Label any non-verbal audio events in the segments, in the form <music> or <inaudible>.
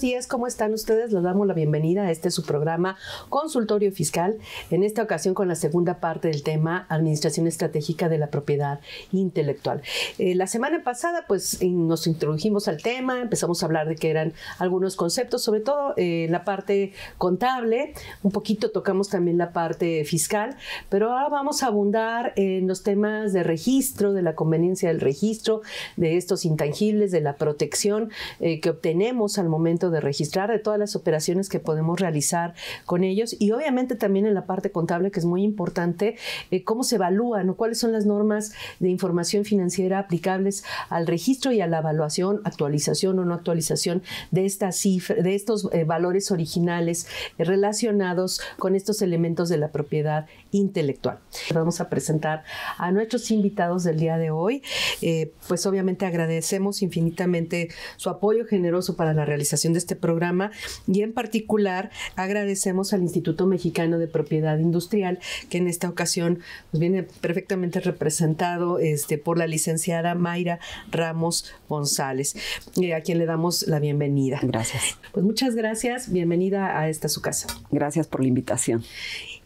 días, ¿cómo están ustedes? Les damos la bienvenida a este su programa Consultorio Fiscal, en esta ocasión con la segunda parte del tema Administración Estratégica de la Propiedad Intelectual. Eh, la semana pasada pues nos introdujimos al tema, empezamos a hablar de que eran algunos conceptos, sobre todo eh, la parte contable, un poquito tocamos también la parte fiscal, pero ahora vamos a abundar en los temas de registro, de la conveniencia del registro, de estos intangibles, de la protección eh, que obtenemos al momento de registrar, de todas las operaciones que podemos realizar con ellos y obviamente también en la parte contable que es muy importante, eh, cómo se evalúan o cuáles son las normas de información financiera aplicables al registro y a la evaluación, actualización o no actualización de estas cifra, de estos eh, valores originales relacionados con estos elementos de la propiedad intelectual. Vamos a presentar a nuestros invitados del día de hoy. Eh, pues obviamente agradecemos infinitamente su apoyo generoso para la realización de este programa y en particular agradecemos al Instituto Mexicano de Propiedad Industrial que en esta ocasión pues, viene perfectamente representado este, por la licenciada Mayra Ramos González, eh, a quien le damos la bienvenida. Gracias. Pues muchas gracias, bienvenida a esta su casa. Gracias por la invitación.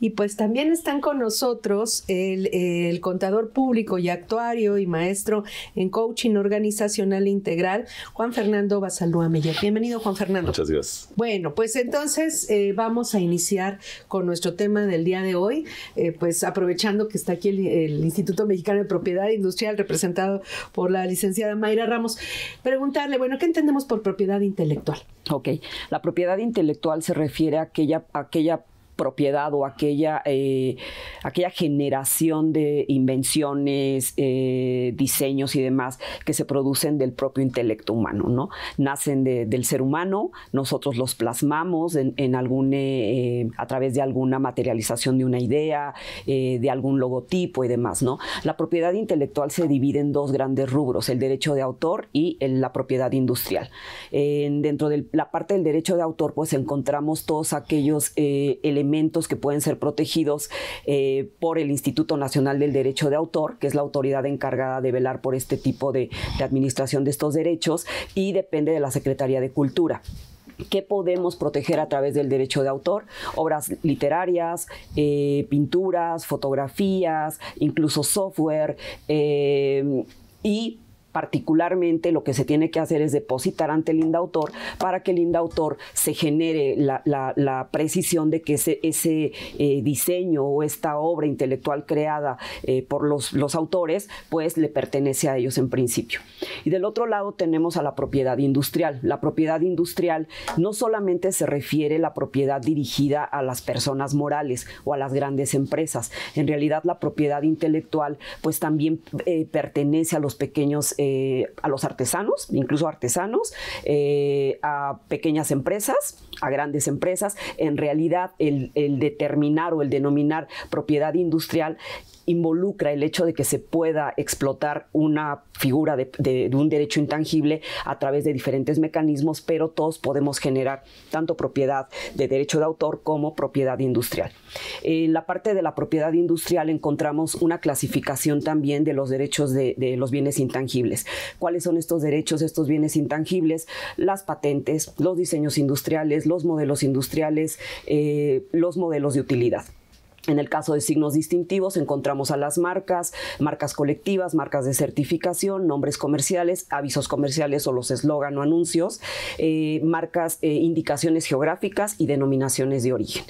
Y pues también están con nosotros el, contador público y actuario y maestro en coaching organizacional integral, Juan Fernando Basalúa Meyer. Bienvenido, Juan Fernando. Muchas gracias. Bueno, pues entonces eh, vamos a iniciar con nuestro tema del día de hoy, eh, pues aprovechando que está aquí el, Instituto Mexicano de Propiedad Industrial, representado por la licenciada Mayra Ramos, preguntarle, bueno, ¿qué entendemos por propiedad intelectual? Ok, la propiedad intelectual se refiere a aquella, a aquella propiedad o aquella, eh, aquella generación de invenciones, eh, diseños y demás que se producen del propio intelecto humano, ¿no? Nacen del ser humano, nosotros los plasmamos en, eh, a través de alguna materialización de una idea, de algún logotipo y demás, ¿no? La propiedad intelectual se divide en dos grandes rubros, el derecho de autor y la propiedad industrial. dentro de la parte del derecho de autor, pues encontramos todos aquellos elementos que pueden ser protegidos eh, por el Instituto Nacional del Derecho de Autor, que es la autoridad encargada de velar por este tipo de, administración de estos derechos, y depende de la Secretaría de Cultura. ¿Qué podemos proteger a través del derecho de autor? Obras literarias, eh, pinturas, fotografías, incluso software. Eh, y particularmente lo que se tiene que hacer es depositar ante el INDAUTOR para que el INDAUTOR se genere la, precisión de que ese, ese eh, diseño o esta obra intelectual creada eh, por los, autores, pues le pertenece a ellos en principio. Y del otro lado tenemos a la propiedad industrial. La propiedad industrial no solamente se refiere a la propiedad dirigida a las personas morales o a las grandes empresas, en realidad la propiedad intelectual pues también eh, pertenece a los pequeños eh, a los artesanos, incluso artesanos, eh, a pequeñas empresas, a grandes empresas. En realidad, el, el determinar o el denominar propiedad industrial involucra el hecho de que se pueda explotar una figura de, un derecho intangible a través de diferentes mecanismos, pero todos podemos generar tanto propiedad de derecho de autor como propiedad industrial. En la parte de la propiedad industrial encontramos una clasificación también de los derechos de, los bienes intangibles. ¿Cuáles son estos derechos, estos bienes intangibles? Las patentes, los diseños industriales, los modelos industriales, eh, los modelos de utilidad. En el caso de signos distintivos encontramos a las marcas, marcas colectivas, marcas de certificación, nombres comerciales, avisos comerciales o los eslóganos, o anuncios, eh, marcas, eh, indicaciones geográficas y denominaciones de origen.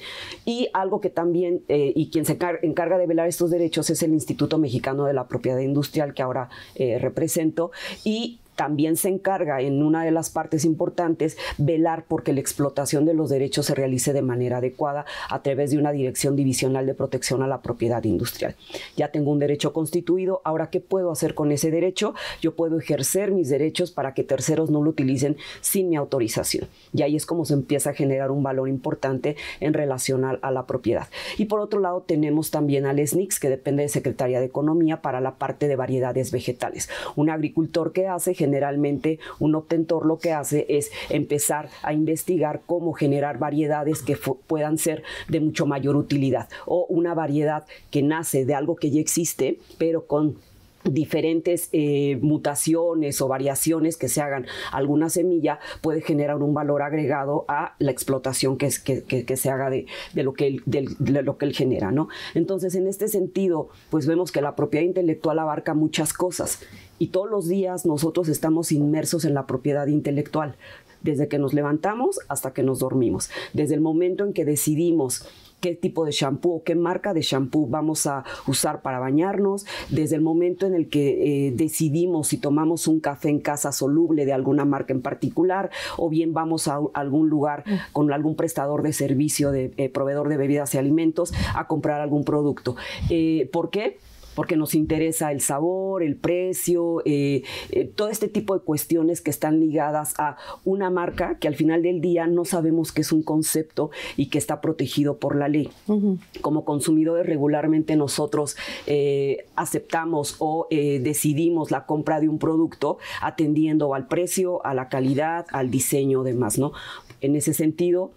Y algo que también, eh, y quien se encarga de velar estos derechos es el Instituto Mexicano de la Propiedad Industrial que ahora represento y también se encarga en una de las partes importantes velar porque la explotación de los derechos se realice de manera adecuada a través de una dirección divisional de protección a la propiedad industrial. Ya tengo un derecho constituido, ahora ¿qué puedo hacer con ese derecho? Yo puedo ejercer mis derechos para que terceros no lo utilicen sin mi autorización. Y ahí es como se empieza a generar un valor importante en relación a, la propiedad. Y por otro lado tenemos también al SNICS que depende de Secretaría de Economía para la parte de variedades vegetales. Un agricultor que hace generalmente un obtentor lo que hace es empezar a investigar cómo generar variedades que puedan ser de mucho mayor utilidad o una variedad que nace de algo que ya existe, pero con diferentes eh, mutaciones o variaciones que se hagan alguna semilla puede generar un valor agregado a la explotación que, que, se haga de, lo que él, lo que él genera. ¿no? Entonces, en este sentido, pues vemos que la propiedad intelectual abarca muchas cosas y todos los días nosotros estamos inmersos en la propiedad intelectual, desde que nos levantamos hasta que nos dormimos, desde el momento en que decidimos qué tipo de shampoo o qué marca de shampoo vamos a usar para bañarnos, desde el momento en el que eh, decidimos si tomamos un café en casa soluble de alguna marca en particular o bien vamos a, algún lugar mm. con algún prestador de servicio de eh, proveedor de bebidas y alimentos a comprar algún producto. Eh, ¿Por qué? porque nos interesa el sabor, el precio, eh, eh, todo este tipo de cuestiones que están ligadas a una marca que al final del día no sabemos que es un concepto y que está protegido por la ley. Como consumidores regularmente nosotros eh, aceptamos o decidimos la compra de un producto atendiendo al precio, a la calidad, al diseño, demás, ¿no? En ese sentido,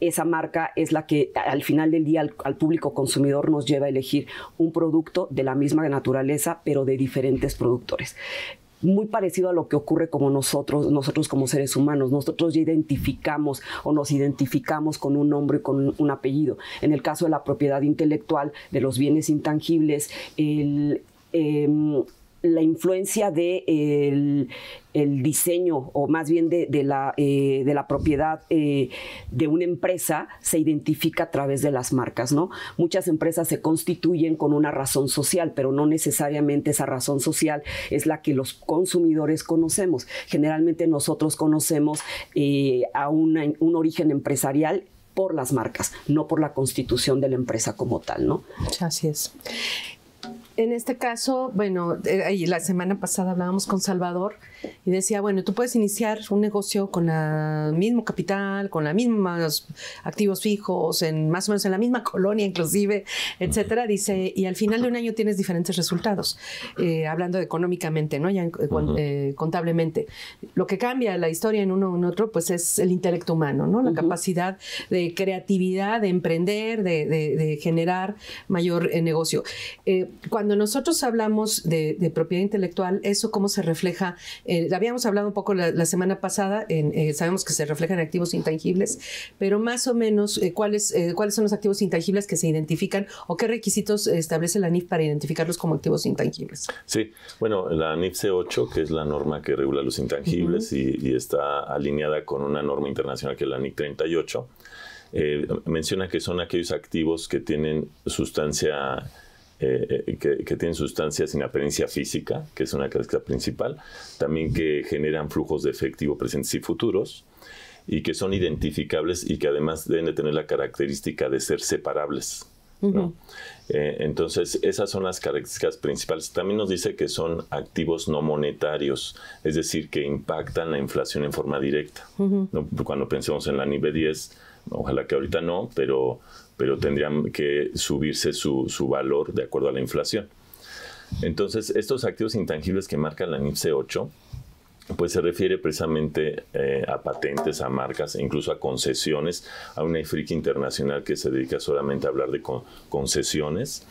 esa marca es la que al final del día al, público consumidor nos lleva a elegir un producto de la misma naturaleza, pero de diferentes productores. Muy parecido a lo que ocurre como nosotros, nosotros como seres humanos, nosotros ya identificamos o nos identificamos con un nombre y con un apellido. En el caso de la propiedad intelectual, de los bienes intangibles, el, em, la influencia de el, diseño o más bien de, la, eh, de la propiedad eh, de una empresa se identifica a través de las marcas, ¿no? Muchas empresas se constituyen con una razón social, pero no necesariamente esa razón social es la que los consumidores conocemos. Generalmente nosotros conocemos eh, a un origen empresarial por las marcas, no por la constitución de la empresa como tal, ¿no? Así es. En este caso, bueno, eh, la semana pasada hablábamos con Salvador y decía, bueno, tú puedes iniciar un negocio con el mismo capital, con los mismos activos fijos, en más o menos en la misma colonia inclusive, etcétera. Dice, y al final de un año tienes diferentes resultados, eh, hablando económicamente, ¿no? Eh, eh, contablemente. Lo que cambia la historia en uno o en otro, pues es el intelecto humano, ¿no? La capacidad de creatividad, de emprender, de, generar mayor negocio. cuando nosotros hablamos de, propiedad intelectual, ¿eso cómo se refleja en eh, habíamos hablado un poco la, semana pasada, eh, sabemos que se reflejan activos intangibles, pero más o menos, eh, ¿cuáles, son los activos intangibles que se identifican o qué requisitos establece la NIF para identificarlos como activos intangibles? Sí, bueno, la NIF C8, que es la norma que regula los intangibles y, está alineada con una norma internacional que es la NIF 38, menciona que son aquellos activos que tienen sustancia eh, que, tienen sustancias sin apariencia física, que es una característica principal, también que generan flujos de efectivo presentes y futuros, y que son identificables y que además deben de tener la característica de ser separables. ¿no? Eh, entonces, esas son las características principales. También nos dice que son activos no monetarios, es decir, que impactan la inflación en forma directa. Cuando pensemos en la nivel 10, ojalá que ahorita no, pero pero tendrían que subirse su, valor de acuerdo a la inflación. Entonces, estos activos intangibles que marca la NIFC 8, pues se refiere precisamente eh, a patentes, a marcas, e incluso a concesiones, a una IFRIC internacional que se dedica solamente a hablar de concesiones.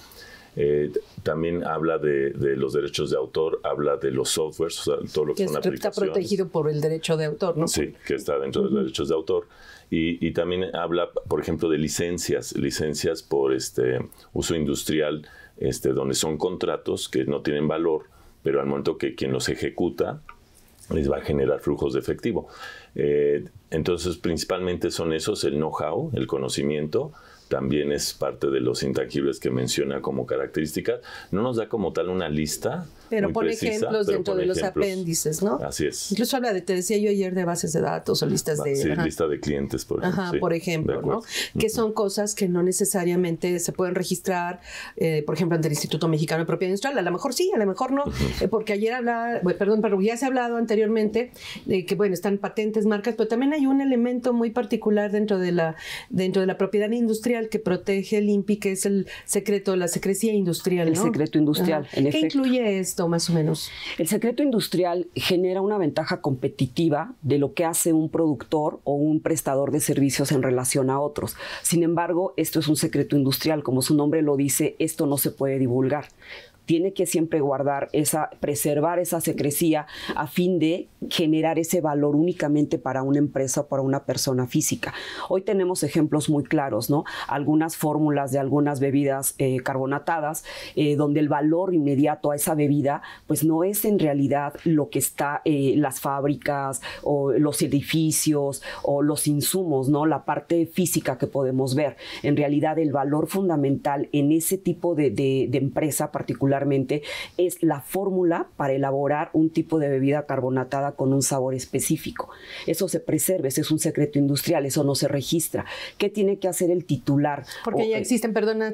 Eh, también habla de, los derechos de autor, habla de los softwares, todo lo que, que está protegido por el derecho de autor, ¿no? Sí, que está dentro de los derechos de autor. Y, también habla, por ejemplo, de licencias, licencias por este uso industrial, este, donde son contratos que no tienen valor, pero al momento que quien los ejecuta les va a generar flujos de efectivo. Eh, entonces, principalmente son esos, el know-how, el conocimiento, también es parte de los intangibles que menciona como características. No nos da como tal una lista. Pero pone ejemplos dentro de los apéndices, ¿no? Así es. Incluso habla de, te decía yo ayer, de bases de datos o listas de... lista de clientes, por ejemplo. Ajá, por ejemplo, ¿no? Que son cosas que no necesariamente se pueden registrar, eh, por ejemplo, ante el Instituto Mexicano de Propiedad Industrial. A lo mejor sí, a lo mejor no, eh, porque ayer hablaba, perdón, pero ya se ha hablado anteriormente de que, bueno, están patentes, marcas, pero también hay un elemento muy particular dentro de la, dentro de la propiedad industrial que protege el INPI, que es el secreto la secrecía industrial. El secreto industrial, en ¿Qué incluye esto, más o menos? El secreto industrial genera una ventaja competitiva de lo que hace un productor o un prestador de servicios en relación a otros. Sin embargo, esto es un secreto industrial, como su nombre lo dice, esto no se puede divulgar tiene que siempre guardar esa, preservar esa secrecía a fin de generar ese valor únicamente para una empresa o para una persona física. Hoy tenemos ejemplos muy claros, ¿no? Algunas fórmulas de algunas bebidas eh, carbonatadas, eh, donde el valor inmediato a esa bebida, pues no es en realidad lo que está eh, las fábricas o los edificios o los insumos, ¿no? La parte física que podemos ver. En realidad, el valor fundamental en ese tipo de empresa particular es la fórmula para elaborar un tipo de bebida carbonatada con un sabor específico. Eso se preserva, ese es un secreto industrial, eso no se registra. ¿Qué tiene que hacer el titular? Porque ya existen, perdona,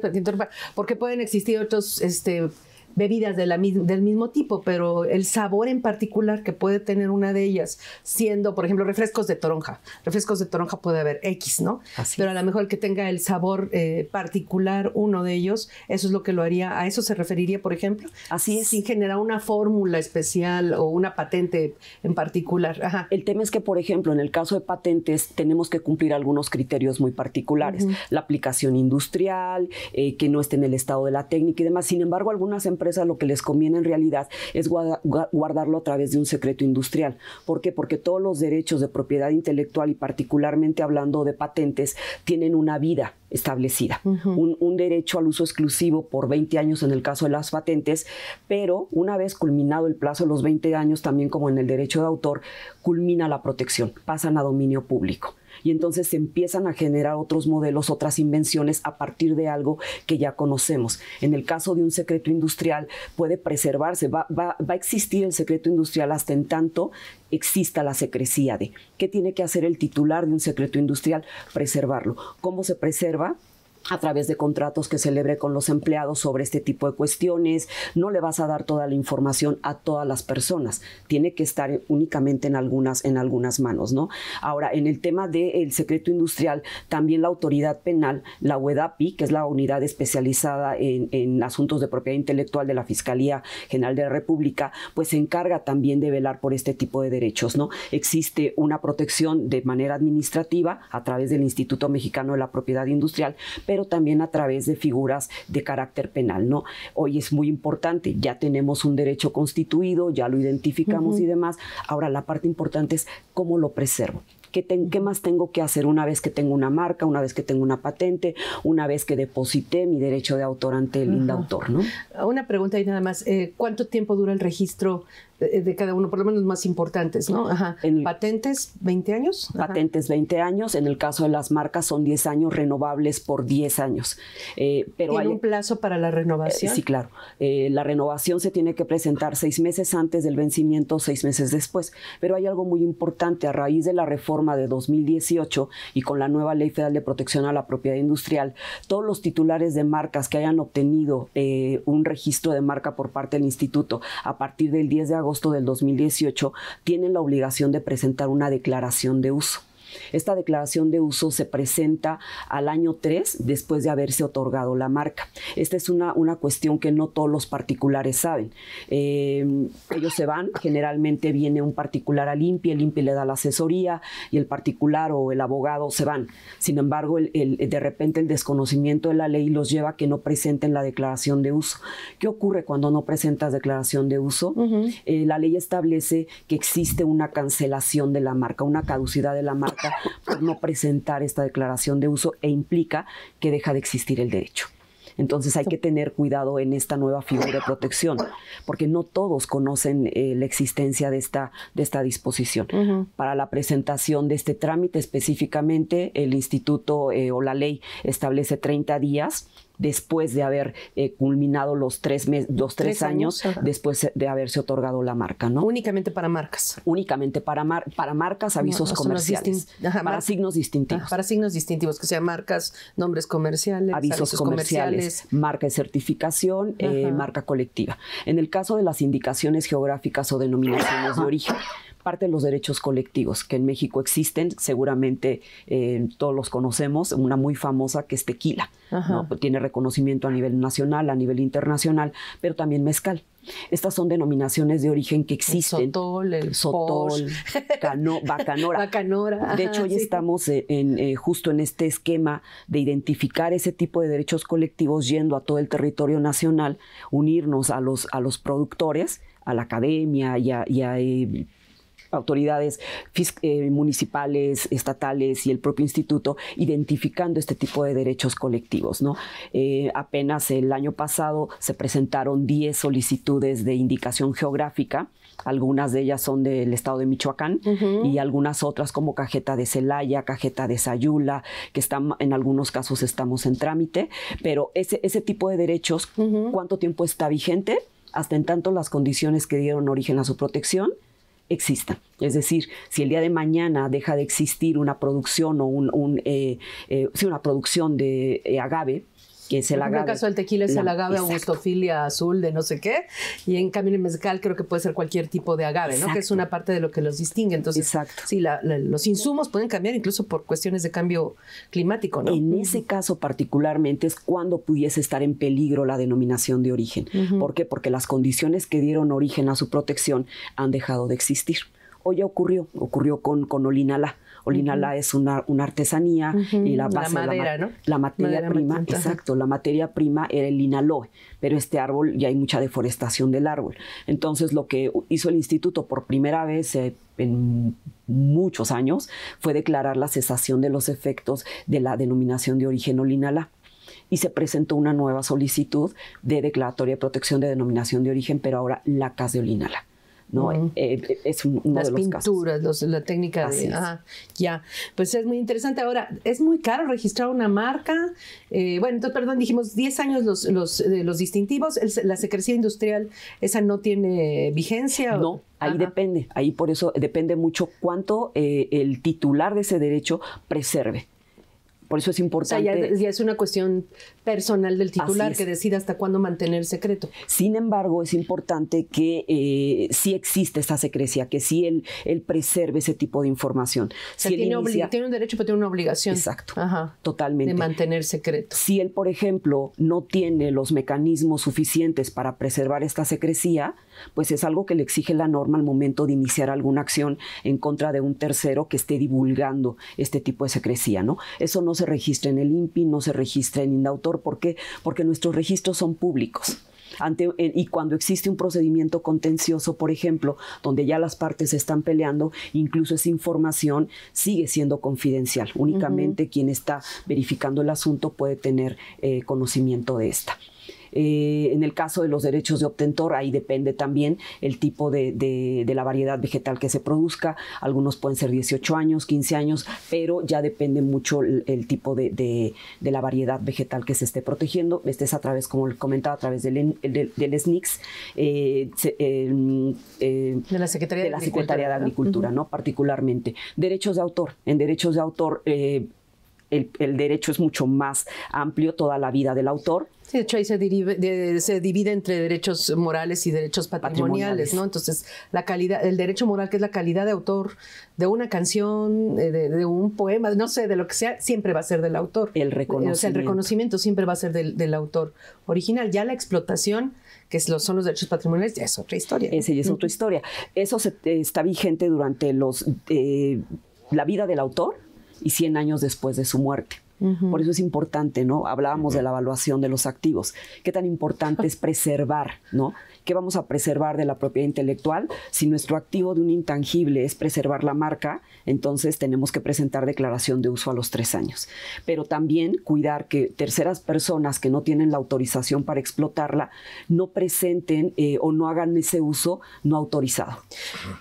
porque pueden existir otros este, bebidas de del mismo tipo, pero el sabor en particular que puede tener una de ellas, siendo, por ejemplo, refrescos de toronja. Refrescos de toronja puede haber X, ¿no? Así. Pero a lo mejor el que tenga el sabor eh, particular, uno de ellos, eso es lo que lo haría, a eso se referiría, por ejemplo. Así es. Sin generar una fórmula especial o una patente en particular. Ajá. El tema es que, por ejemplo, en el caso de patentes, tenemos que cumplir algunos criterios muy particulares. La aplicación industrial, eh, que no esté en el estado de la técnica y demás. Sin embargo, algunas empresas lo que les conviene en realidad es guardarlo a través de un secreto industrial. ¿Por qué? Porque todos los derechos de propiedad intelectual y particularmente hablando de patentes tienen una vida establecida, un, un, derecho al uso exclusivo por 20 años en el caso de las patentes, pero una vez culminado el plazo de los 20 años, también como en el derecho de autor, culmina la protección, pasan a dominio público y entonces se empiezan a generar otros modelos, otras invenciones a partir de algo que ya conocemos. En el caso de un secreto industrial puede preservarse, va, va a existir el secreto industrial hasta en tanto exista la secrecía de. ¿Qué tiene que hacer el titular de un secreto industrial? Preservarlo. ¿Cómo se preserva? a través de contratos que celebre con los empleados sobre este tipo de cuestiones. No le vas a dar toda la información a todas las personas. Tiene que estar únicamente en algunas, en algunas manos, ¿no? Ahora, en el tema del secreto industrial, también la autoridad penal, la UEDAPI, que es la unidad especializada en, asuntos de propiedad intelectual de la Fiscalía General de la República, pues se encarga también de velar por este tipo de derechos, ¿no? Existe una protección de manera administrativa a través del Instituto Mexicano de la Propiedad Industrial, pero también a través de figuras de carácter penal, ¿no? Hoy es muy importante, ya tenemos un derecho constituido, ya lo identificamos y demás. Ahora, la parte importante es cómo lo preservo. ¿Qué, más tengo que hacer una vez que tengo una marca, una vez que tengo una patente, una vez que deposité mi derecho de autor ante el uh autor? ¿no? Una pregunta ahí nada más. Eh, ¿Cuánto tiempo dura el registro eh, de cada uno, por lo menos más importantes, ¿no? Ajá. patentes, 20 años. Patentes, 20 años. En el caso de las marcas son 10 años renovables por 10 años. Eh, hay, un plazo para la renovación? Eh, sí, claro. la renovación se tiene que presentar seis meses antes del vencimiento, seis meses después. Pero hay algo muy importante. A raíz de la reforma de 2018 y con la nueva Ley Federal de Protección a la Propiedad Industrial, todos los titulares de marcas que hayan obtenido un registro de marca por parte del instituto a partir del 10 de agosto agosto del 2018 tienen la obligación de presentar una declaración de uso. Esta declaración de uso se presenta al año 3 después de haberse otorgado la marca. Esta es una, una cuestión que no todos los particulares saben. Eh, ellos se van, generalmente viene un particular a Limpia, el le da la asesoría y el particular o el abogado se van. Sin embargo, de repente el desconocimiento de la ley los lleva a que no presenten la declaración de uso. ¿Qué ocurre cuando no presentas declaración de uso? Eh, la ley establece que existe una cancelación de la marca, una caducidad de la marca por pues, no presentar esta declaración de uso e implica que deja de existir el derecho. Entonces hay que tener cuidado en esta nueva figura de protección, porque no todos conocen eh, la existencia de esta, de esta disposición. Para la presentación de este trámite específicamente, el instituto eh, o la ley establece 30 días después de haber eh, culminado los tres, tres, años, después de haberse otorgado la marca, ¿no? Únicamente para marcas. Únicamente para, mar, para marcas, avisos comerciales. para signos distintivos. para signos distintivos, que sean marcas, nombres comerciales. Avisos, comerciales, marca de certificación, eh, marca colectiva. En el caso de las indicaciones geográficas o denominaciones de <coughs> origen, parte de los derechos colectivos que en México existen, seguramente eh, todos los conocemos, una muy famosa que es tequila, tiene reconocimiento a nivel nacional, a nivel internacional, pero también mezcal. Estas son denominaciones de origen que existen. El sotol, Sotol, <laughs> bacanora. de hecho, hoy estamos eh, eh, justo en este esquema de identificar ese tipo de derechos colectivos yendo a todo el territorio nacional, unirnos a los, a los productores, a la academia y a, autoridades eh, municipales, estatales y el propio instituto identificando este tipo de derechos colectivos. Eh, apenas el año pasado se presentaron 10 solicitudes de indicación geográfica, algunas de ellas son del estado de Michoacán y algunas otras como Cajeta de Celaya, Cajeta de Sayula, que están, en algunos casos estamos en trámite, pero ese, ese tipo de derechos, ¿cuánto tiempo está vigente? hasta en tanto las condiciones que dieron origen a su protección exista, Es decir, si el día de mañana deja de existir una producción o un, eh, eh, una producción de eh, agave, que el agave. En el caso del tequila es el agave angustofilia azul de no sé qué, y en cambio mezcal creo que puede ser cualquier tipo de agave, ¿no? Que es una parte de lo que los distingue. Entonces, exacto. sí, los insumos pueden cambiar incluso por cuestiones de cambio climático, ¿no? En ese caso particularmente es cuando pudiese estar en peligro la denominación de origen. ¿Por qué? Porque las condiciones que dieron origen a su protección han dejado de existir. O ya ocurrió, ocurrió con, con Olinalá Olinalá es una, una artesanía y la base de la, materia prima, exacto, la materia prima era el linaloe, pero este árbol ya hay mucha deforestación del árbol. Entonces lo que hizo el instituto por primera vez eh, en muchos años fue declarar la cesación de los efectos de la denominación de origen olinalá y se presentó una nueva solicitud de declaratoria de protección de denominación de origen, pero ahora la casa de olinalá. ¿no? Eh, eh, es uno Las pinturas, Los, la técnica de... ya, pues es muy interesante. Ahora, es muy caro registrar una marca. Eh, bueno, entonces, perdón, dijimos 10 años los, los, distintivos. la secrecía industrial, ¿esa no tiene vigencia? No. Ahí depende, ahí por eso depende mucho cuánto el titular de ese derecho preserve. Por eso es importante. ya, es una cuestión personal del titular que decida hasta cuándo mantener secreto. Sin embargo, es importante que eh, sí existe esta secrecía, que sí él, él preserve ese tipo de información. O tiene, un derecho, pero tiene una obligación. Exacto. totalmente. De mantener secreto. Si él, por ejemplo, no tiene los mecanismos suficientes para preservar esta secrecía, pues es algo que le exige la norma al momento de iniciar alguna acción en contra de un tercero que esté divulgando este tipo de secrecía, ¿no? Eso no se registra en el INPI, no se registra en Indautor, ¿por qué? Porque nuestros registros son públicos. Eh, y cuando existe un procedimiento contencioso, por ejemplo, donde ya las partes están peleando, incluso esa información sigue siendo confidencial. Únicamente quien está verificando el asunto puede tener eh, conocimiento de esta. Eh, en el caso de los derechos de obtentor, ahí depende también el tipo de, la variedad vegetal que se produzca. Algunos pueden ser 18 años, 15 años, pero ya depende mucho el, tipo de, la variedad vegetal que se esté protegiendo. Este es a través, como comentaba, a través del, SNICS, eh, eh, de la Secretaría de, Agricultura, ¿no? particularmente. Derechos de autor. En derechos de autor... el, derecho es mucho más amplio toda la vida del autor. Sí, de este hecho ahí se, divide entre derechos morales y derechos patrimoniales, ¿no? Entonces, la calidad, el derecho moral, que es la calidad de autor de una canción, eh, de, un poema, no sé, de lo que sea, siempre va a ser del autor. El reconocimiento. Eh, o sea, el reconocimiento siempre va a ser del, autor original. Ya la explotación, que son los derechos patrimoniales, ya es otra historia. Esa ya es otra historia. ¿Eso está vigente durante los, eh, la vida del autor y 100 años después de su muerte? Por eso es importante, ¿no? Hablábamos de la evaluación de los activos. Qué tan importante <laughs> es preservar, ¿no? ¿Qué vamos a preservar de la propiedad intelectual? Si nuestro activo de un intangible es preservar la marca, entonces tenemos que presentar declaración de uso a los tres años. Pero también cuidar que terceras personas que no tienen la autorización para explotarla no presenten eh, o no hagan ese uso no autorizado.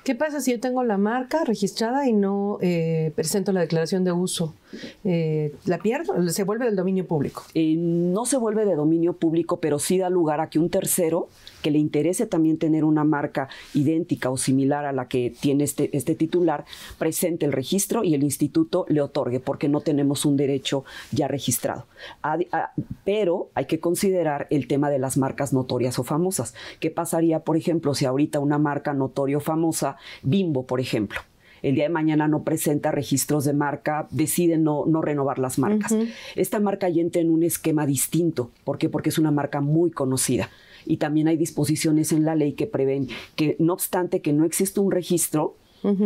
¿Qué pasa si yo tengo la marca registrada y no eh, presento la declaración de uso? Eh, ¿La pierdo? ¿Se vuelve del dominio público? no se vuelve de dominio público, pero sí da lugar a que un tercero que le interese también tener una marca idéntica o similar a la que tiene este, este titular, presente el registro y el instituto le otorgue, porque no tenemos un derecho ya registrado. Ah, ah, pero hay que considerar el tema de las marcas notorias o famosas. ¿Qué pasaría, por ejemplo, si ahorita una marca notoria o famosa, Bimbo, por ejemplo, el día de mañana no presenta registros de marca, decide no, renovar las marcas. Esta marca ya entra en un esquema distinto. ¿Por qué? Porque es una marca muy conocida y también hay disposiciones en la ley que prevén que no obstante que no existe un registro,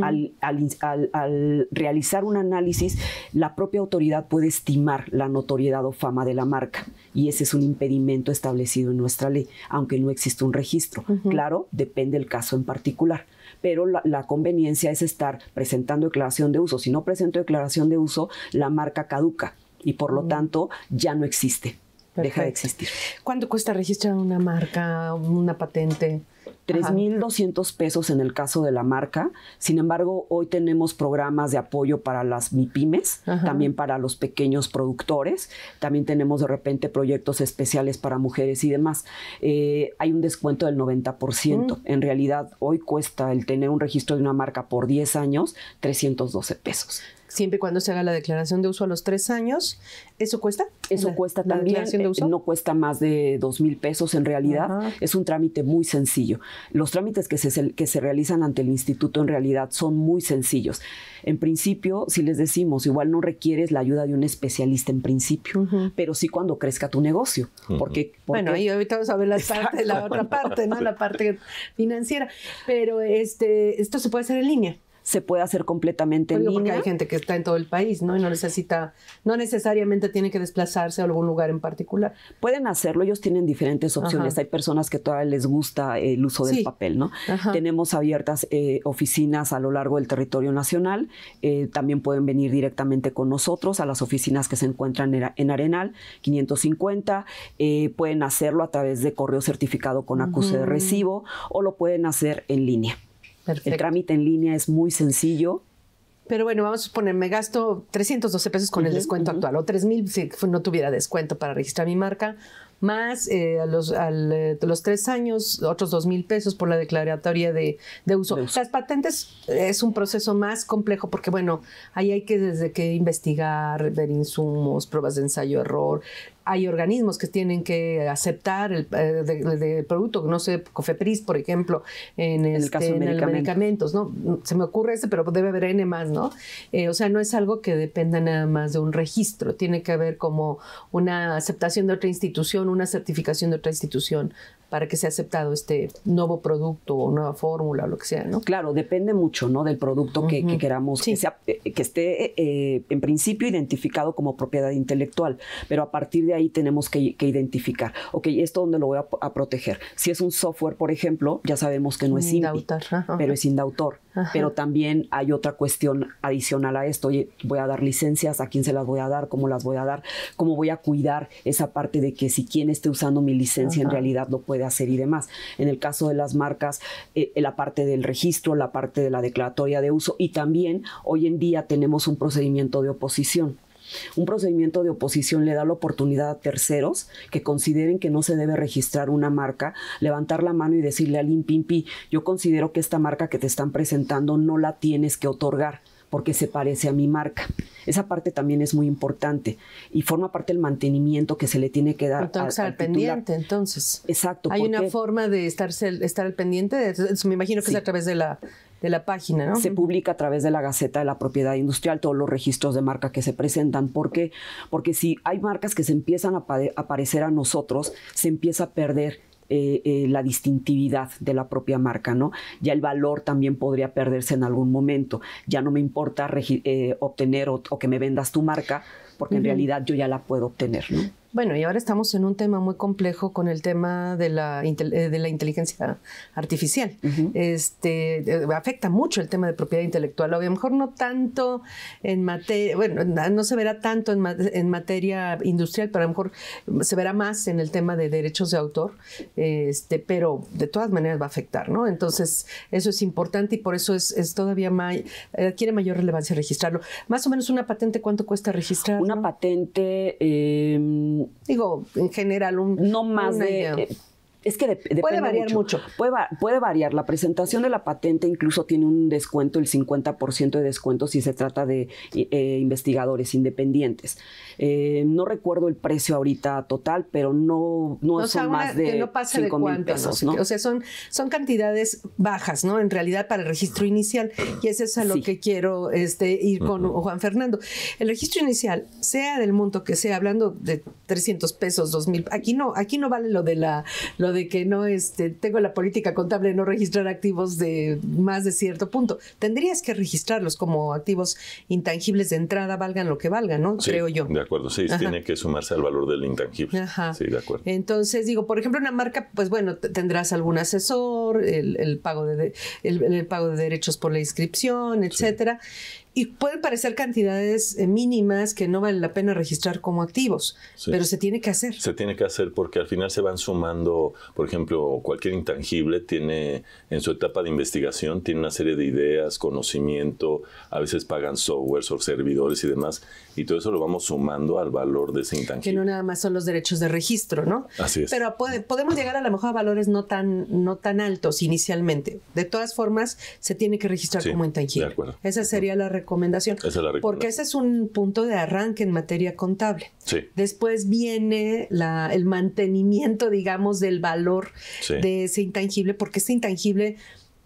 al, realizar un análisis, la propia autoridad puede estimar la notoriedad o fama de la marca y ese es un impedimento establecido en nuestra ley, aunque no existe un registro. Claro, depende del caso en particular pero la, conveniencia es estar presentando declaración de uso. Si no presento declaración de uso, la marca caduca y por lo mm. tanto ya no existe deja de existir. ¿Cuánto cuesta registrar una marca, una patente? 3.200 pesos en el caso de la marca. Sin embargo, hoy tenemos programas de apoyo para las MIPIMES, también para los pequeños productores. También tenemos de repente proyectos especiales para mujeres y demás. Eh, hay un descuento del 90%. Mm. En realidad, hoy cuesta el tener un registro de una marca por 10 años 312 pesos siempre y cuando se haga la declaración de uso a los tres años. ¿Eso cuesta? Eso cuesta también. Eh, no cuesta más de dos mil pesos en realidad. Es un trámite muy sencillo. Los trámites que se, que se realizan ante el instituto en realidad son muy sencillos. En principio, si les decimos, igual no requieres la ayuda de un especialista en principio, pero sí cuando crezca tu negocio. porque, Bueno, ahí ahorita vamos a ver la, parte, la otra parte, ¿no? La parte <laughs> financiera. Pero este, esto se puede hacer en línea se puede hacer completamente en línea. Porque hay gente que está en todo el país, ¿no? Y no necesita, no necesariamente tiene que desplazarse a algún lugar en particular. Pueden hacerlo, ellos tienen diferentes opciones. Hay personas que todavía les gusta el uso del papel, ¿no? Tenemos abiertas eh, oficinas a lo largo del territorio nacional. Eh, también pueden venir directamente con nosotros a las oficinas que se encuentran en Arenal, 550. Eh, pueden hacerlo a través de correo certificado con acuse de recibo o lo pueden hacer en línea. El trámite en línea es muy sencillo. Pero bueno, vamos a suponer, me gasto 312 pesos con el descuento actual, o mil si no tuviera descuento para registrar mi marca, más eh, a, eh, los, tres años, otros mil pesos por la declaratoria de, uso. Las patentes eh, es un proceso más complejo porque, bueno, ahí hay que desde que investigar, ver insumos, pruebas de ensayo-error, hay organismos que tienen que aceptar el eh, producto, no sé, Cofepris, por ejemplo, en, el este, caso de medicamentos, ¿no? Se me ocurre ese, pero debe haber N más, ¿no? Eh, o sea, no es algo que dependa nada más de un registro, tiene que haber como una aceptación de otra institución, una certificación de otra institución para que sea aceptado este nuevo producto o nueva fórmula o lo que sea, ¿no? Claro, depende mucho, ¿no? Del producto que, queramos que, sea, eh, que esté en principio identificado como propiedad intelectual, pero a partir de ahí tenemos que, identificar, ok, esto dónde lo voy a, proteger. Si es un software, por ejemplo, ya sabemos que no es autor pero es indautor. autor. Pero también hay otra cuestión adicional a esto, oye, voy a dar licencias, a quién se las voy a dar, cómo las voy a dar, cómo voy a cuidar esa parte de que si quien esté usando mi licencia en realidad lo puede hacer y demás. En el caso de las marcas, eh, eh, la parte del registro, la parte de la declaratoria de uso y también hoy en día tenemos un procedimiento de oposición. Un procedimiento de oposición le da la oportunidad a terceros que consideren que no se debe registrar una marca, levantar la mano y decirle al INPIMPI, yo considero que esta marca que te están presentando no la tienes que otorgar porque se parece a mi marca. Esa parte también es muy importante y forma parte del mantenimiento que se le tiene que dar. al, pendiente, entonces. Exacto. Hay una forma de estar al pendiente, me imagino que es a través de la de la página, ¿no? Se publica a través de la Gaceta de la Propiedad Industrial todos los registros de marca que se presentan. ¿Por qué? Porque si hay marcas que se empiezan a aparecer a nosotros, se empieza a perder eh, eh, la distintividad de la propia marca, ¿no? Ya el valor también podría perderse en algún momento. Ya no me importa eh, obtener o, que me vendas tu marca, porque en realidad yo ya la puedo obtener, ¿no? Bueno, y ahora estamos en un tema muy complejo con el tema de la, eh, de la inteligencia artificial. este, eh, afecta mucho el tema de propiedad intelectual. A lo mejor no tanto en materia, bueno, no se verá tanto en, en, materia industrial, pero a lo mejor se verá más en el tema de derechos de autor, este, pero de todas maneras va a afectar, ¿no? Entonces, eso es importante y por eso es, es todavía más, eh, adquiere mayor relevancia registrarlo. Más o menos una patente, ¿cuánto cuesta registrar? Una patente... Em, digo, en general un... No más de... Es que de, puede variar mucho. Puede, variar. La presentación de la patente incluso tiene un descuento, el 50% de descuento si se trata de eh, investigadores independientes. Eh, no recuerdo el precio ahorita total, pero no, no, son más de, que pesos. ¿no? O sea, son, son cantidades bajas, ¿no? En realidad para el registro inicial. Y es a lo que quiero este, ir con Juan Fernando. El registro inicial, sea del monto que sea, hablando de 300 pesos, 2 mil, aquí no, aquí no vale lo de la... Lo de que no este, tengo la política contable de no registrar activos de más de cierto punto. Tendrías que registrarlos como activos intangibles de entrada, valgan lo que valgan, ¿no? Creo yo. De acuerdo, sí, tiene que sumarse al valor del intangible. Ajá. Sí, de acuerdo. Entonces, digo, por ejemplo, una marca, pues bueno, tendrás algún asesor, el, el pago, de, el, pago de derechos por la inscripción, etcétera. Y pueden parecer cantidades eh, mínimas que no vale la pena registrar como activos, pero se tiene que hacer. Se tiene que hacer porque al final se van sumando, por ejemplo, cualquier intangible tiene en su etapa de investigación tiene una serie de ideas, conocimiento, a veces pagan software, o servidores y demás, y todo eso lo vamos sumando al valor de ese intangible. Que no nada más son los derechos de registro, ¿no? Así es. Pero podemos llegar a lo mejor a valores no tan no tan altos inicialmente. De todas formas, se tiene que registrar como intangible. De acuerdo. Esa sería la recomendación recomendación. Porque ese es un punto de arranque en materia contable. Después viene el mantenimiento, digamos, del valor de ese intangible, porque ese intangible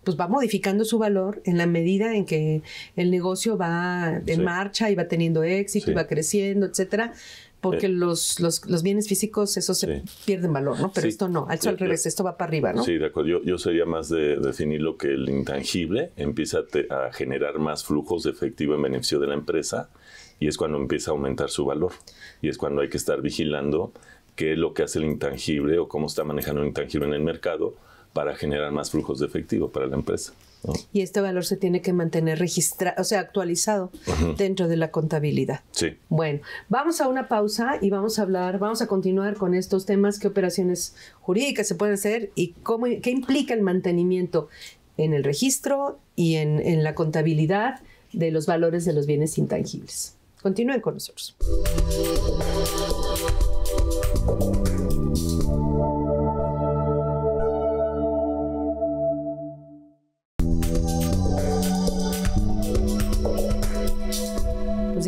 pues va modificando su valor en la medida en que el negocio va en marcha y va teniendo éxito va creciendo, etcétera. Porque eh, los, los, bienes físicos, eso se pierden valor, ¿no? Pero esto no, al revés, esto va para arriba, ¿no? Sí, de acuerdo. Yo, yo sería más de definir lo que el intangible empieza a, a generar más flujos de efectivo en beneficio de la empresa y es cuando empieza a aumentar su valor. Y es cuando hay que estar vigilando qué es lo que hace el intangible o cómo está manejando el intangible en el mercado para generar más flujos de efectivo para la empresa. Oh. Y este valor se tiene que mantener registrado, o sea, actualizado dentro de la contabilidad. Sí. Bueno, vamos a una pausa y vamos a hablar, vamos a continuar con estos temas, qué operaciones jurídicas se pueden hacer y cómo, qué implica el mantenimiento en el registro y en la contabilidad de los valores de los bienes intangibles. Continúen con nosotros.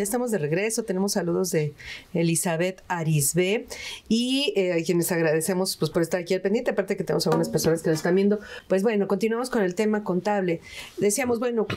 ya estamos de regreso. Tenemos saludos de Elizabeth Arisbe y eh, a quienes agradecemos pues, por estar aquí al pendiente. Aparte que tenemos algunas personas que nos están viendo. Pues bueno, continuamos con el tema contable. Decíamos, bueno,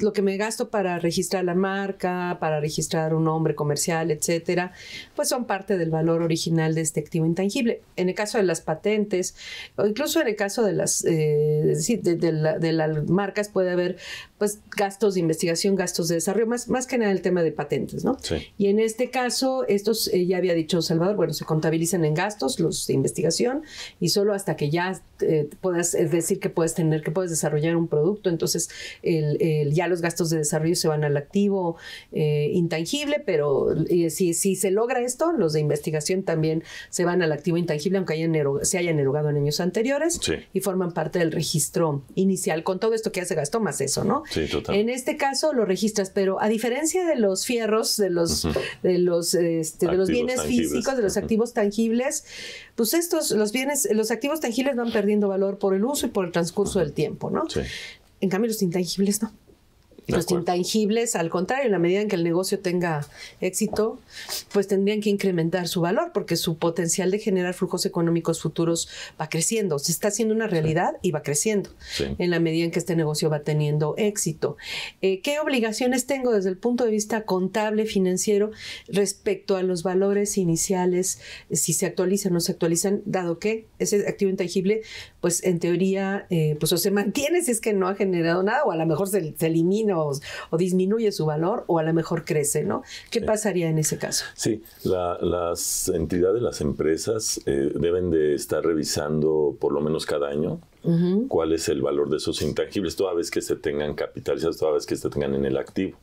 lo que me gasto para registrar la marca, para registrar un nombre comercial, etcétera, pues son parte del valor original de este activo intangible. En el caso de las patentes, o incluso en el caso de las eh, de las marcas, puede haber pues, gastos de investigación, gastos de desarrollo, más, más que nada el tema de patentes, ¿no? Y en este caso, estos, eh, ya había dicho Salvador, bueno, se contabilizan en gastos los de investigación y solo hasta que ya eh, puedas puedas decir que puedes tener, que puedes desarrollar un producto, entonces ya los gastos de desarrollo se van al activo eh, intangible, pero si, si se logra esto, los de investigación también se van al activo intangible, aunque hayan se hayan erogado en años anteriores y forman parte del registro inicial con todo esto que hace gasto más eso, ¿no? En este caso lo registras, pero a diferencia de los fierros, de los, de los, este, de los bienes físicos, de los activos tangibles, pues estos, los bienes, los activos tangibles van perdiendo valor por el uso y por el transcurso del tiempo, ¿no? Sí. En cambio, los intangibles no los intangibles, al contrario, en la medida en que el negocio tenga éxito, pues tendrían que incrementar su valor porque su potencial de generar flujos económicos futuros va creciendo, se está haciendo una realidad y va creciendo en la medida en que este negocio va teniendo éxito. Eh, ¿Qué obligaciones tengo desde el punto de vista contable, financiero, respecto a los valores iniciales, eh, si se actualizan o no se actualizan, dado que ese activo intangible pues en teoría, eh, pues o se mantiene si es que no ha generado nada, o a lo mejor se, elimina o, disminuye su valor, o a lo mejor crece, ¿no? ¿Qué pasaría en ese caso? Sí, las entidades, las empresas eh, deben de estar revisando por lo menos cada año cuál es el valor de esos intangibles, toda vez que se tengan capitalizados, toda vez que se tengan en el activo.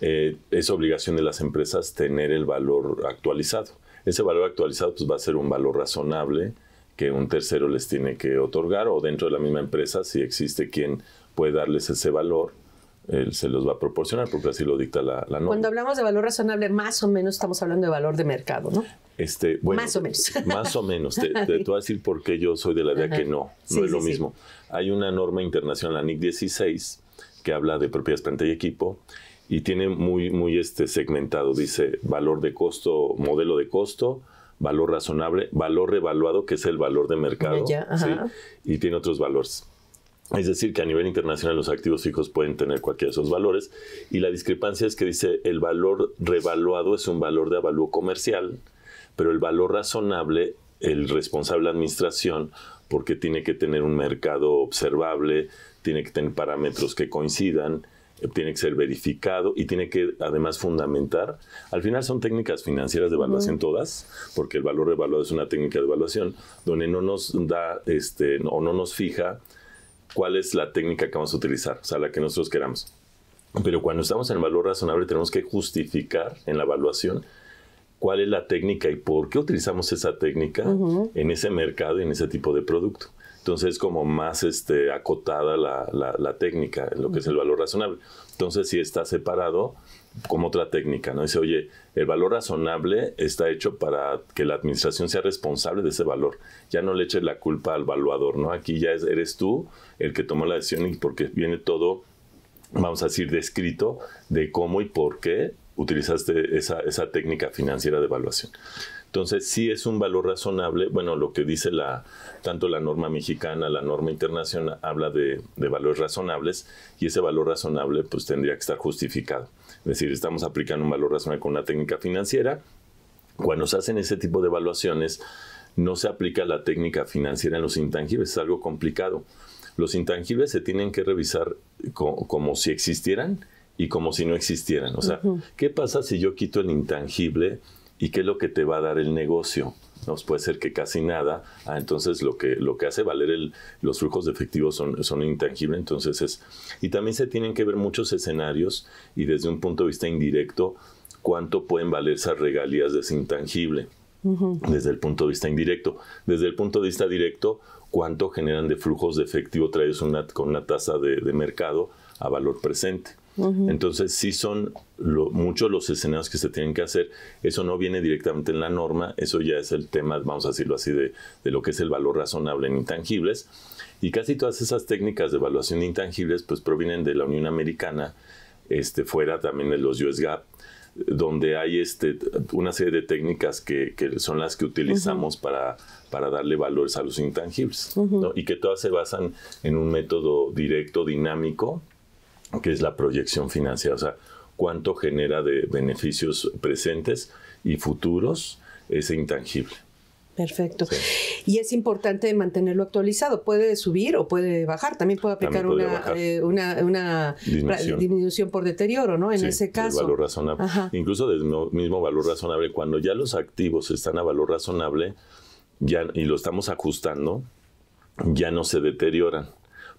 Eh, es obligación de las empresas tener el valor actualizado. Ese valor actualizado pues, va a ser un valor razonable que un tercero les tiene que otorgar o dentro de la misma empresa, si existe quien puede darles ese valor, él se los va a proporcionar porque así lo dicta la, norma. Cuando hablamos de valor razonable, más o menos estamos hablando de valor de mercado, ¿no? Este, más o menos. <laughs> Más o menos. Te, voy a decir por yo soy de la idea que no, no es lo mismo. Hay una norma internacional, la NIC 16, que habla de propiedades, planta y equipo y tiene muy, muy este segmentado. Dice valor de costo, modelo de costo, valor razonable, valor revaluado, que es el valor de mercado, y tiene otros valores. Es decir, que a nivel internacional los activos fijos pueden tener cualquiera de esos valores. Y la discrepancia es que dice el valor revaluado es un valor de avalúo comercial, pero el valor razonable, el responsable de administración, porque tiene que tener un mercado observable, tiene que tener parámetros que coincidan eh, tiene que ser verificado y tiene que además fundamentar. Al final son técnicas financieras de evaluación todas, porque el valor evaluado es una técnica de evaluación donde no nos da este, o no nos fija cuál es la técnica que vamos a utilizar, o sea, la que nosotros queramos. Pero cuando estamos en el valor razonable tenemos que justificar en la evaluación cuál es la técnica y por qué utilizamos esa técnica en ese mercado en ese tipo de producto. Entonces, como más este, acotada la, técnica, en lo que es el valor razonable. Entonces, si está separado, como otra técnica, ¿no? Dice, oye, el valor razonable está hecho para que la administración sea responsable de ese valor. Ya no le eches la culpa al valuador, ¿no? Aquí ya eres tú el que tomó la decisión y porque viene todo, vamos a decir, descrito de cómo y por qué utilizaste esa, esa técnica financiera de evaluación. Entonces, sí es un valor razonable, bueno, lo que dice la, tanto la norma mexicana, la norma internacional, habla de, valores razonables y ese valor razonable pues tendría que estar justificado. Es decir, estamos aplicando un valor razonable con una técnica financiera. Cuando se hacen ese tipo de evaluaciones, no se aplica la técnica financiera en los intangibles, es algo complicado. Los intangibles se tienen que revisar como si existieran y como si no existieran. O sea, ¿qué pasa si yo quito el intangible? ¿Y qué es lo que te va a dar el negocio? Nos pues puede ser que casi nada. Ah, entonces lo que, lo que hace valer los flujos de efectivo son, son intangibles. Entonces es, y también se tienen que ver muchos escenarios y desde un punto de vista indirecto, cuánto pueden valer esas regalías de ese intangible desde el punto de vista indirecto. Desde el punto de vista directo, cuánto generan de flujos de efectivo traídos con una tasa de mercado a valor presente. Entonces, sí son muchos los escenarios que se tienen que hacer. Eso no viene directamente en la norma, eso ya es el tema, vamos a decirlo así, de, lo que es el valor razonable en intangibles. Y casi todas esas técnicas de evaluación de intangibles pues provienen de la Unión Americana, este, fuera también de los US donde hay este, una serie de técnicas que, son las que utilizamos para, darle valores a los intangibles, y que todas se basan en un método directo, dinámico, que es la proyección financiera, o sea, cuánto genera de beneficios presentes y futuros ese intangible. Perfecto. Y es importante mantenerlo actualizado. Puede subir o puede bajar. También puede aplicar una, eh, disminución. por deterioro, ¿no? En ese caso. valor razonable. Incluso del mismo valor razonable. Cuando ya los activos están a valor razonable ya, y lo estamos ajustando, ya no se deterioran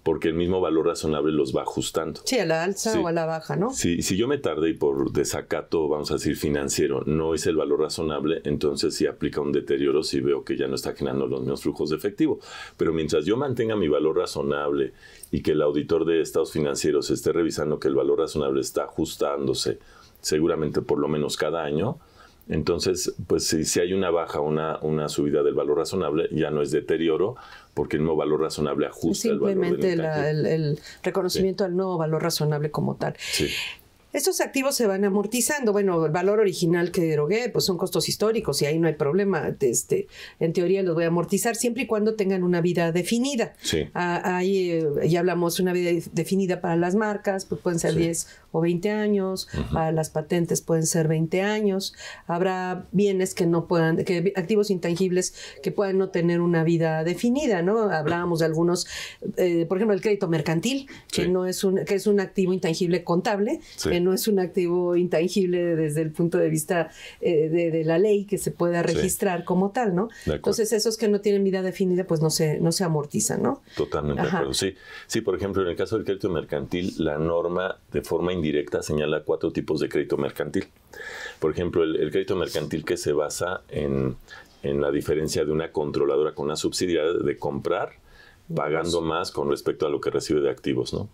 porque el mismo valor razonable los va ajustando. Sí, a la alza o a la baja, ¿no? Sí, si yo me tarde y por desacato, vamos a decir, financiero, no es el valor razonable, entonces sí aplica un deterioro si veo que ya no está generando los mismos flujos de efectivo. Pero mientras yo mantenga mi valor razonable y que el auditor de estados financieros esté revisando que el valor razonable está ajustándose seguramente por lo menos cada año, entonces, pues si, si hay una baja, una, una subida del valor razonable, ya no es deterioro, porque el nuevo valor razonable ajusta el valor del el, el, reconocimiento al nuevo valor razonable como tal. Sí. Estos activos se van amortizando. Bueno, el valor original que derogué, pues son costos históricos y ahí no hay problema. Este, en teoría los voy a amortizar siempre y cuando tengan una vida definida. Ah, ahí eh, ya hablamos una vida definida para las marcas, pues pueden ser 10 o 20 años, para ah, las patentes pueden ser 20 años. Habrá bienes que no puedan, que activos intangibles que puedan no tener una vida definida, ¿no? Hablábamos de algunos, eh, por ejemplo, el crédito mercantil, que no es un, que es un activo intangible contable no es un activo intangible desde el punto de vista eh, de, la ley que se pueda registrar como tal, ¿no? Entonces esos que no tienen vida definida pues no se, no se amortizan, ¿no? Totalmente de acuerdo. Sí. sí, por ejemplo, en el caso del crédito mercantil, la norma de forma indirecta señala cuatro tipos de crédito mercantil. Por ejemplo, el, crédito mercantil que se basa en, en la diferencia de una controladora con una subsidiaria de comprar pagando más con respecto a lo que recibe de activos, ¿no?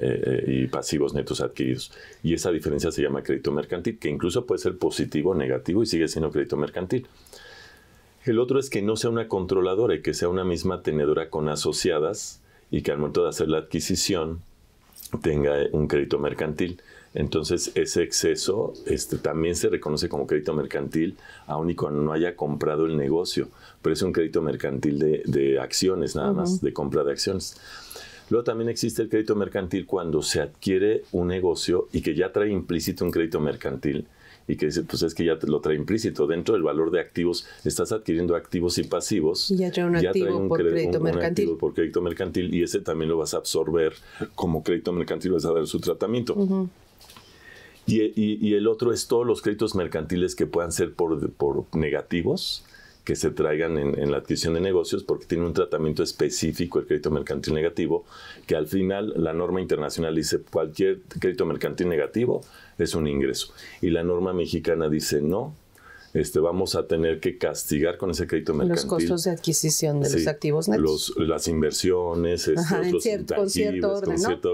Eh, y pasivos netos adquiridos. Y esa diferencia se llama crédito mercantil, que incluso puede ser positivo o negativo y sigue siendo crédito mercantil. El otro es que no sea una controladora y que sea una misma tenedora con asociadas y que al momento de hacer la adquisición tenga eh, un crédito mercantil. Entonces ese exceso este, también se reconoce como crédito mercantil, aun y cuando no haya comprado el negocio, pero es un crédito mercantil de, acciones, nada más, de compra de acciones. Luego también existe el crédito mercantil cuando se adquiere un negocio y que ya trae implícito un crédito mercantil y que dice, pues es que ya lo trae implícito. Dentro del valor de activos, estás adquiriendo activos y pasivos. Y ya trae un, activo, por crédito mercantil. Un activo por crédito mercantil y ese también lo vas a absorber como crédito mercantil, vas a dar su tratamiento. y, el otro es todos los créditos mercantiles que puedan ser por, por negativos, que se traigan en, la adquisición de negocios porque tiene un tratamiento específico el crédito mercantil negativo, que al final la norma internacional dice cualquier crédito mercantil negativo es un ingreso. Y la norma mexicana dice no, este, vamos a tener que castigar con ese crédito mercantil. Los costos de adquisición de los activos netos. las inversiones, este, con,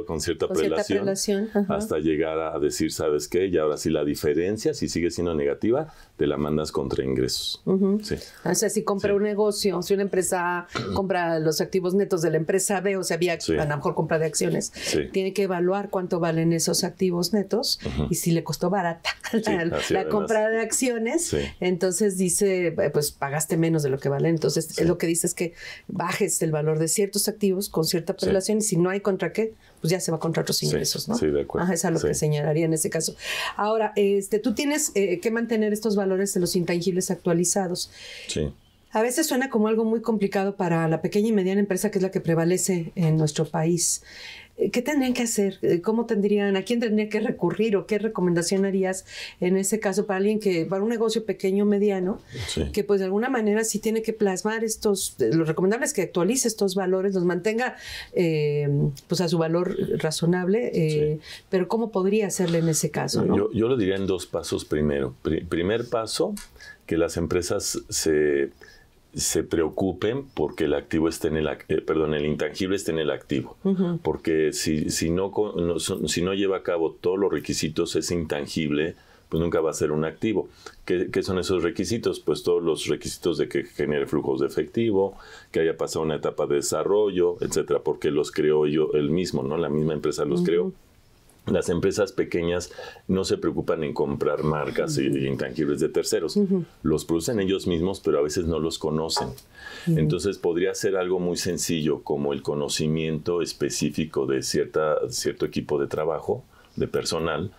con, cierta prelación, hasta llegar a decir, ¿sabes qué? Y ahora si la diferencia, si sigue siendo negativa, te la mandas contra ingresos. O sea, si compra un negocio, si una empresa <clears throat> compra los activos netos de la empresa B, o sea, vía, a lo mejor compra de acciones, tiene que evaluar cuánto valen esos activos netos y si le costó barata <laughs> la, la compra de acciones. Sí. Entonces dice, eh, pues pagaste menos de lo que vale. Entonces lo que dice es que bajes el valor de ciertos activos con cierta población y si no hay contra qué, pues ya se va contra otros ingresos, sí. ¿no? de acuerdo. es lo que señalaría en ese caso. Ahora, este, tú tienes eh, que mantener estos valores de los intangibles actualizados. Sí. A veces suena como algo muy complicado para la pequeña y mediana empresa que es la que prevalece en nuestro país. Eh, ¿Qué tendrían que hacer? Eh, ¿Cómo tendrían? ¿A quién tendría que recurrir? ¿O qué recomendación harías en ese caso para alguien que, para un negocio pequeño, o mediano, que pues de alguna manera sí tiene que plasmar estos, eh, lo recomendable es que actualice estos valores, los mantenga pues a su valor razonable, pero ¿cómo podría hacerle en ese caso? Yo, yo, lo diría en dos pasos primero. primer paso, que las empresas se se preocupen porque el activo esté en el, eh, perdón, el intangible esté en el activo. Porque si, si, no, si no lleva a cabo todos los requisitos, es intangible, pues nunca va a ser un activo. ¿Qué, son esos requisitos? Pues todos los requisitos de que genere flujos de efectivo, que haya pasado una etapa de desarrollo, etcétera, porque los creó yo el mismo, ¿no? La misma empresa los creó las empresas pequeñas no se preocupan en comprar marcas y, intangibles de terceros. Los producen ellos mismos, pero a veces no los conocen. Entonces podría ser algo muy sencillo, como el conocimiento específico de cierta, cierto equipo de trabajo, de personal,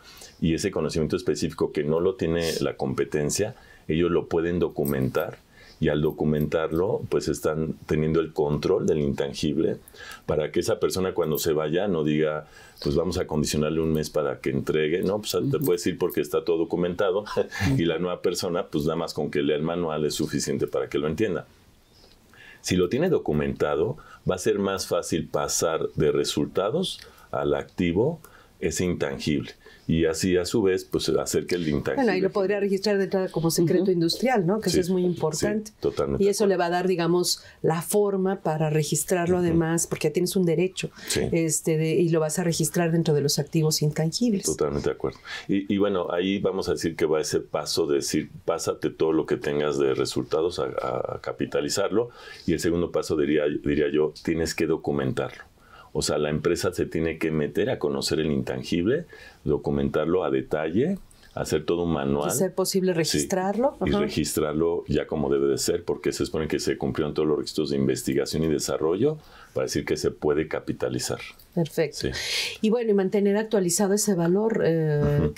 y ese conocimiento específico que no lo tiene la competencia, ellos lo pueden documentar y al documentarlo, pues están teniendo el control del intangible para que esa persona cuando se vaya no diga, pues vamos a condicionarle un mes para que entregue, no, pues te puedes ir porque está todo documentado <laughs> y la nueva persona, pues nada más con que lea el manual es suficiente para que lo entienda. Si lo tiene documentado, va a ser más fácil pasar de resultados al activo es intangible. Y así, a su vez, pues hacer que el intangible... Bueno, ahí lo podría registrar de como secreto industrial, ¿no? Que eso es muy importante. totalmente. Y eso le va a dar, digamos, la forma para registrarlo además, porque ya tienes un derecho este, y lo vas a registrar dentro de los activos intangibles. Totalmente de acuerdo. Y, bueno, ahí vamos a decir que va ese paso de decir, pásate todo lo que tengas de resultados a, a capitalizarlo. Y el segundo paso diría, diría yo, tienes que documentarlo. O sea, la empresa se tiene que meter a conocer el intangible, documentarlo a detalle, hacer todo un manual. ser posible registrarlo? y registrarlo ya como debe de ser, porque se supone que se cumplieron todos los requisitos de investigación y desarrollo para decir que se puede capitalizar. Perfecto. Y bueno, y mantener actualizado ese valor, eh,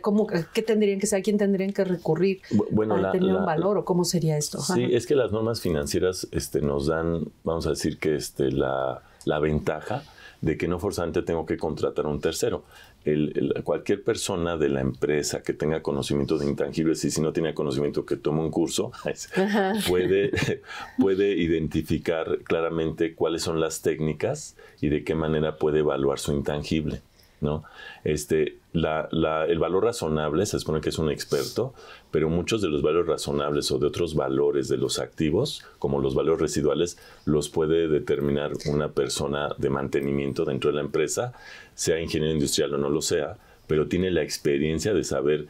cómo, ¿qué tendrían que ser? ¿A quién tendrían que recurrir bueno, para tener un valor o cómo sería esto? Sí, es que las normas financieras este, nos dan, vamos a decir que este, la la ventaja de que no forzante tengo que contratar a un tercero. El, cualquier persona de la empresa que tenga conocimiento de intangibles y si no tiene conocimiento que tome un curso, <laughs> puede, <laughs> puede identificar claramente cuáles son las técnicas y de qué manera puede evaluar su intangible. ¿no? Este, la, el valor razonable, se supone que es un experto, pero muchos de los valores razonables o de otros valores de los activos, como los valores residuales, los puede determinar una persona de mantenimiento dentro de la empresa, sea ingeniero industrial o no lo sea, pero tiene la experiencia de saber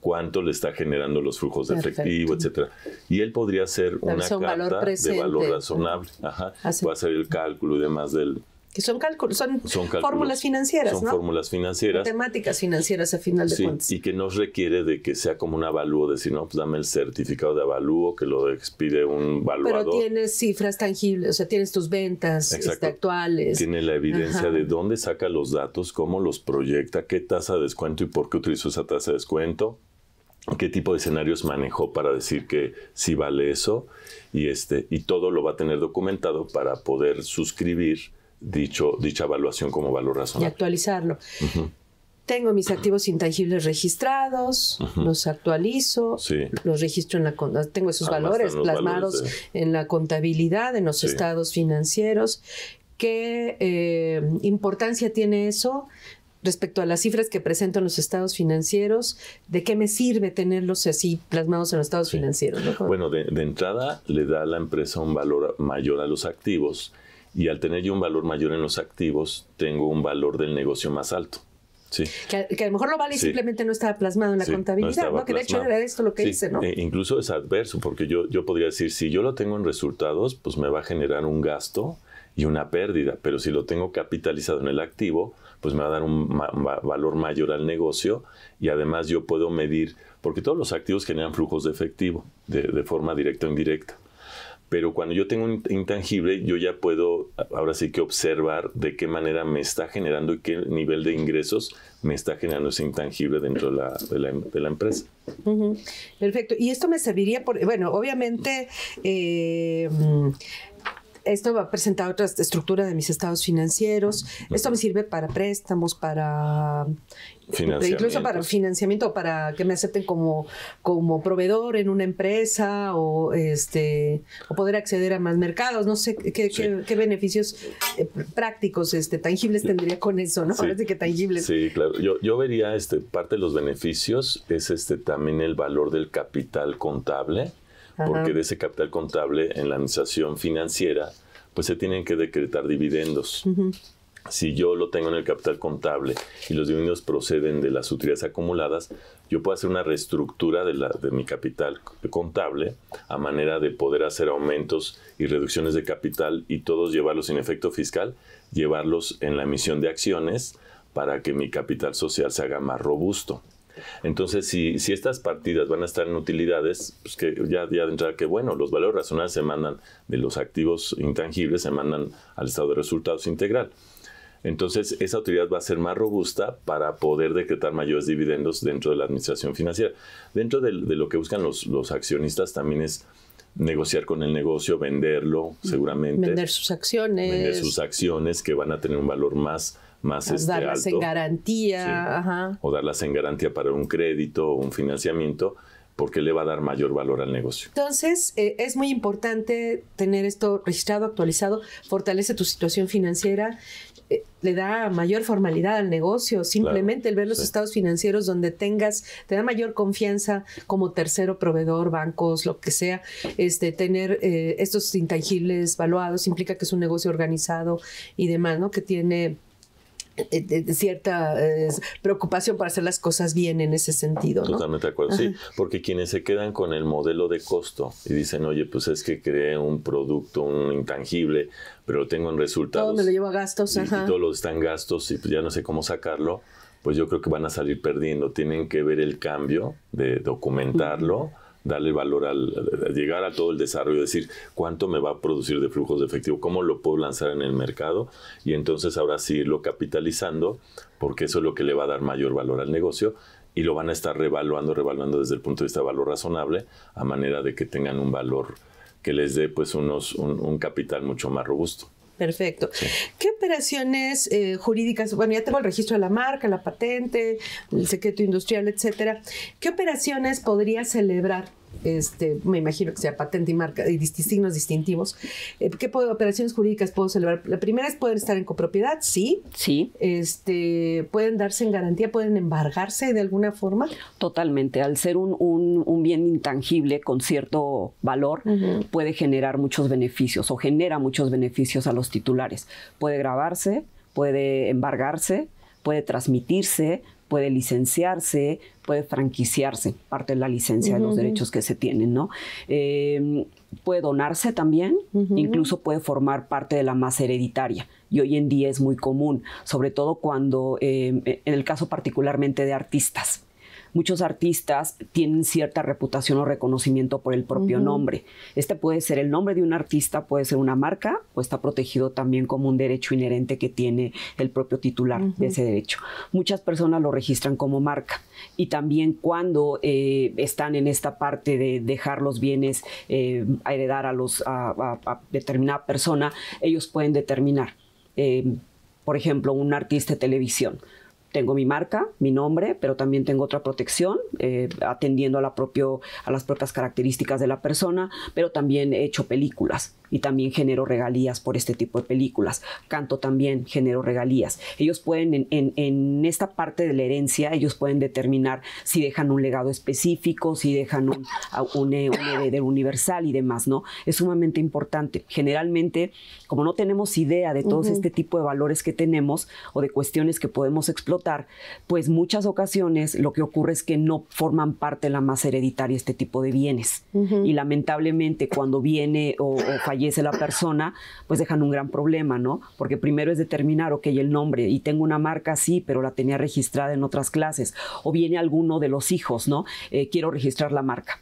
cuánto le está generando los flujos de efectivo, etcétera. Y él podría hacer una carta de valor razonable, Ajá. a hacer el cálculo y demás del, que son cálculos, son, fórmulas financieras. Son fórmulas financieras. Temáticas financieras a final de sí, Y que nos requiere de que sea como un avalúo, decir, no, pues dame el certificado de avalúo que lo expide un valuador. Pero tienes cifras tangibles, o sea, tienes tus ventas este, actuales. Tiene la evidencia de dónde saca los datos, cómo los proyecta, qué tasa de descuento y por qué utilizó esa tasa de descuento qué tipo de escenarios manejó para decir que sí vale eso y este y todo lo va a tener documentado para poder suscribir dicho, dicha evaluación como valor razonable. Y actualizarlo. Tengo mis activos intangibles registrados, los actualizo, los registro en la tengo esos valores plasmados en la contabilidad, en los estados financieros. ¿Qué eh, importancia tiene eso? respecto a las cifras que presento en los estados financieros, ¿de qué me sirve tenerlos así plasmados en los estados financieros? Bueno, de, entrada le da a la empresa un valor mayor a los activos y al tener yo un valor mayor en los activos, tengo un valor del negocio más alto. Que, a lo mejor lo vale y simplemente no está plasmado en la contabilidad, no que de hecho era esto lo que dice, ¿no? E incluso es adverso, porque yo, yo podría decir, si yo lo tengo en resultados, pues me va a generar un gasto y una pérdida, pero si lo tengo capitalizado en el activo, pues me va a dar un valor mayor al negocio y además yo puedo medir, porque todos los activos generan flujos de efectivo de, de forma directa o indirecta. Pero cuando yo tengo un intangible, yo ya puedo ahora sí que observar de qué manera me está generando y qué nivel de ingresos me está generando ese intangible dentro de la, de la, empresa. Perfecto. Y esto me serviría, por, bueno, obviamente... Eh, esto va a presentar otra estructura de mis estados financieros. Esto me sirve para préstamos, para incluso para financiamiento, para que me acepten como, como proveedor en una empresa o este o poder acceder a más mercados. No sé qué, qué, beneficios eh, prácticos, este, tangibles tendría con eso, ¿no? Sí. que tangibles. Sí, claro. Yo, yo vería este parte de los beneficios es este también el valor del capital contable porque de ese capital contable en la administración financiera, pues se tienen que decretar dividendos. Si yo lo tengo en el capital contable y los dividendos proceden de las utilidades acumuladas, yo puedo hacer una reestructura de, de mi capital contable a manera de poder hacer aumentos y reducciones de capital y todos llevarlos sin efecto fiscal, llevarlos en la emisión de acciones para que mi capital social se haga más robusto. Entonces, si, si estas partidas van a estar en utilidades, pues que ya, ya de entrada que bueno, los valores razonables se mandan de los activos intangibles, se mandan al estado de resultados integral. Entonces, esa utilidad va a ser más robusta para poder decretar mayores dividendos dentro de la administración financiera. Dentro de, lo que buscan los, los, accionistas también es negociar con el negocio, venderlo seguramente. Vender sus acciones. Vender sus acciones que van a tener un valor más más este, darlas en garantía ajá. o darlas en garantía para un crédito o un financiamiento porque le va a dar mayor valor al negocio. Entonces, eh, es muy importante tener esto registrado, actualizado, fortalece tu situación financiera, eh, le da mayor formalidad al negocio, simplemente el ver los estados financieros donde tengas, te da mayor confianza como tercero proveedor, bancos, lo que sea, este, tener eh, estos intangibles valuados implica que es un negocio organizado y demás, ¿no? Que tiene eh, eh, cierta eh, preocupación para hacer las cosas bien en ese sentido. Totalmente de acuerdo, sí, porque quienes se quedan con el modelo de costo y dicen, oye, pues es que creé un producto, un intangible, pero tengo en resultados. Todo me lo llevo a gastos, y, Ajá. todo lo gastos y pues, ya no sé cómo sacarlo, pues yo creo que van a salir perdiendo. Tienen que ver el cambio, de documentarlo darle valor al, llegar a todo el desarrollo, decir cuánto me va a producir de flujos de efectivo, cómo lo puedo lanzar en el mercado y entonces ahora sí irlo capitalizando porque eso es lo que le va a dar mayor valor al negocio y lo van a estar revaluando, revaluando desde el punto de vista de valor razonable a manera de que tengan un valor que les dé pues unos, un capital mucho más robusto. Perfecto. ¿Qué operaciones eh, jurídicas? Bueno, ya tengo el registro de la marca, la patente, el secreto industrial, etcétera. ¿Qué operaciones podría celebrar este, me imagino que sea patente y marca y signos distintivos. Eh, ¿Qué operaciones jurídicas puedo celebrar? La primera es poder estar en copropiedad, sí. Sí. Este, pueden darse en garantía, pueden embargarse de alguna forma. Totalmente. Al ser un, bien intangible con cierto valor, puede generar muchos beneficios o genera muchos beneficios a los titulares. Puede grabarse, puede embargarse puede transmitirse, puede licenciarse, puede franquiciarse, parte de la licencia de los derechos que se tienen, ¿no? Em, puede donarse también, incluso puede formar parte de la masa hereditaria. Y hoy en día es muy común, sobre todo cuando, em, en el caso particularmente de artistas muchos artistas tienen cierta reputación o reconocimiento por el propio nombre. Este puede ser el nombre de un artista, puede ser una marca o está protegido también como un derecho inherente que tiene el propio titular de ese derecho. Muchas personas lo registran como marca y también cuando eh, están en esta parte de dejar los bienes eh, a heredar a, los, a, determinada persona, ellos pueden determinar. Eh, por ejemplo, un artista de televisión tengo mi marca, mi nombre, pero también tengo otra protección, eh, atendiendo a, la propio, a las propias características de la persona, pero también he hecho películas y también genero regalías por este tipo de películas. Canto también, genero regalías. Ellos pueden, en, en, esta parte de la herencia, ellos pueden determinar si dejan un legado específico, si dejan un, un, eh, e universal y demás, ¿no? Es sumamente importante. Generalmente, como no tenemos idea de todos este tipo de valores que tenemos o de cuestiones que podemos explotar, pues muchas ocasiones lo que ocurre es que no forman parte la masa hereditaria este tipo de bienes. Y lamentablemente cuando viene o, fallece la persona, pues dejan un gran problema, ¿no? Porque primero es determinar, ok, el nombre, y tengo una marca, sí, pero la tenía registrada en otras clases, o viene alguno de los hijos, ¿no? Eh, quiero registrar la marca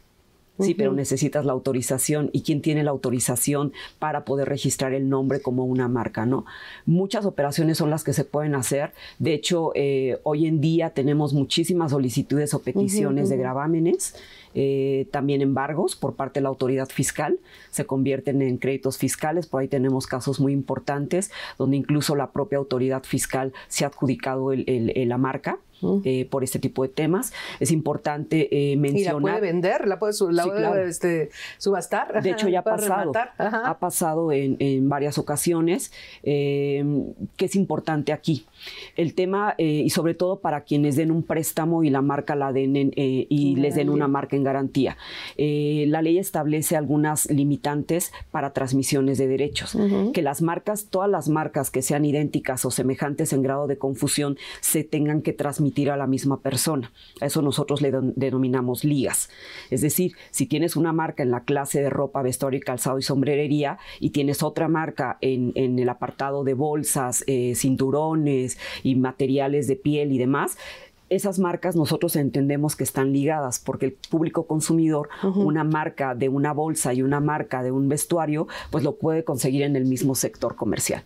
Sí, pero necesitas la autorización y quién tiene la autorización para poder registrar el nombre como una marca, ¿no? Muchas operaciones son las que se pueden hacer. De hecho, eh, hoy en día tenemos muchísimas solicitudes o peticiones de gravámenes. Eh, también embargos por parte de la autoridad fiscal, se convierten en créditos fiscales, por ahí tenemos casos muy importantes donde incluso la propia autoridad fiscal se ha adjudicado el la marca eh, por este tipo de temas. Es importante mencionar. Eh, y la puede vender, la puede, la puede este, subastar. De hecho, ya ha <laughs> pasado. Ha pasado en, varias ocasiones. Eh, que es importante aquí? El tema, eh, y sobre todo para quienes den un préstamo y la marca la den y les den una marca en garantía. la ley establece algunas limitantes para transmisiones de derechos. Que las marcas, todas las marcas que sean idénticas o semejantes en grado de confusión, se tengan que transmitir a la misma persona. A eso nosotros le denominamos ligas. Es decir, si tienes una marca en la clase de ropa, vestuario calzado y sombrerería y tienes otra marca en, el apartado de bolsas, eh, cinturones y materiales de piel y demás, esas marcas nosotros entendemos que están ligadas porque el público consumidor, una marca de una bolsa y una marca de un vestuario, pues lo puede conseguir en el mismo sector comercial.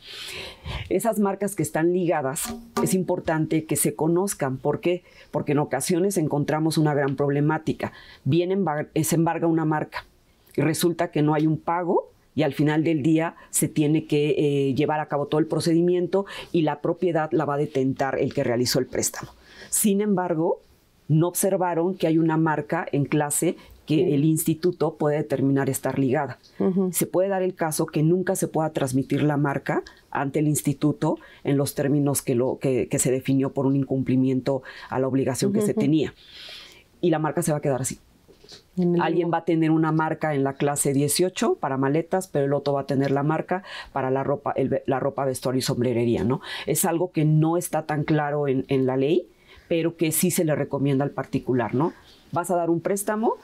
Esas marcas que están ligadas es importante que se conozcan. ¿Por qué? Porque en ocasiones encontramos una gran problemática. Bien se embarga una marca y resulta que no hay un pago y al final del día se tiene que eh, llevar a cabo todo el procedimiento y la propiedad la va a detentar el que realizó el préstamo. Sin embargo, no observaron que hay una marca en clase que el instituto puede determinar estar ligada. Se puede dar el caso que nunca se pueda transmitir la marca ante el instituto en los términos que, se definió por un incumplimiento a la obligación que se tenía. Y la marca se va a quedar así. Alguien va a tener una marca en la clase 18 para maletas, pero el otro va a tener la marca para la ropa, la ropa vestuario y sombrerería, ¿no? Es algo que no está tan claro en la ley pero que sí se le recomienda al particular, ¿no? Vas a dar un préstamo,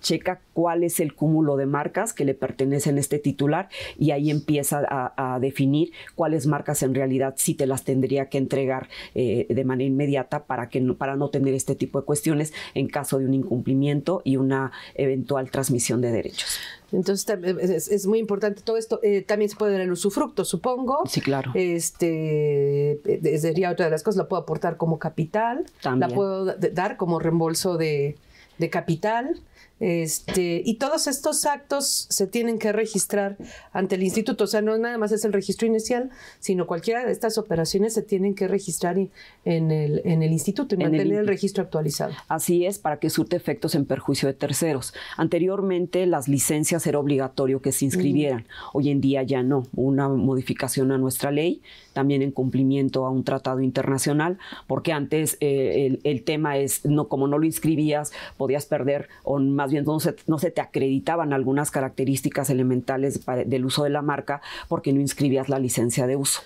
checa cuál es el cúmulo de marcas que le pertenecen a este titular y ahí empieza a, definir cuáles marcas en realidad sí te las tendría que entregar eh, de manera inmediata para, que no, para no tener este tipo de cuestiones en caso de un incumplimiento y una eventual transmisión de derechos. Entonces es, muy importante todo esto. Eh, también se puede dar el usufructo, supongo. Sí, claro. Este eh, sería otra de las cosas. La puedo aportar como capital. La puedo dar como reembolso de, de capital. Este, y todos estos actos se tienen que registrar ante el instituto, o sea, no nada más es el registro inicial, sino cualquiera de estas operaciones se tienen que registrar en, el, instituto y mantener el, registro actualizado. Así es, para que surte efectos en perjuicio de terceros. Anteriormente las licencias era obligatorio que se inscribieran, hoy en día ya no, una modificación a nuestra ley, también en cumplimiento a un tratado internacional, porque antes eh, el, tema es, no como no lo inscribías, podías perder o más entonces no se, te acreditaban algunas características elementales del uso de la marca porque no inscribías la licencia de uso.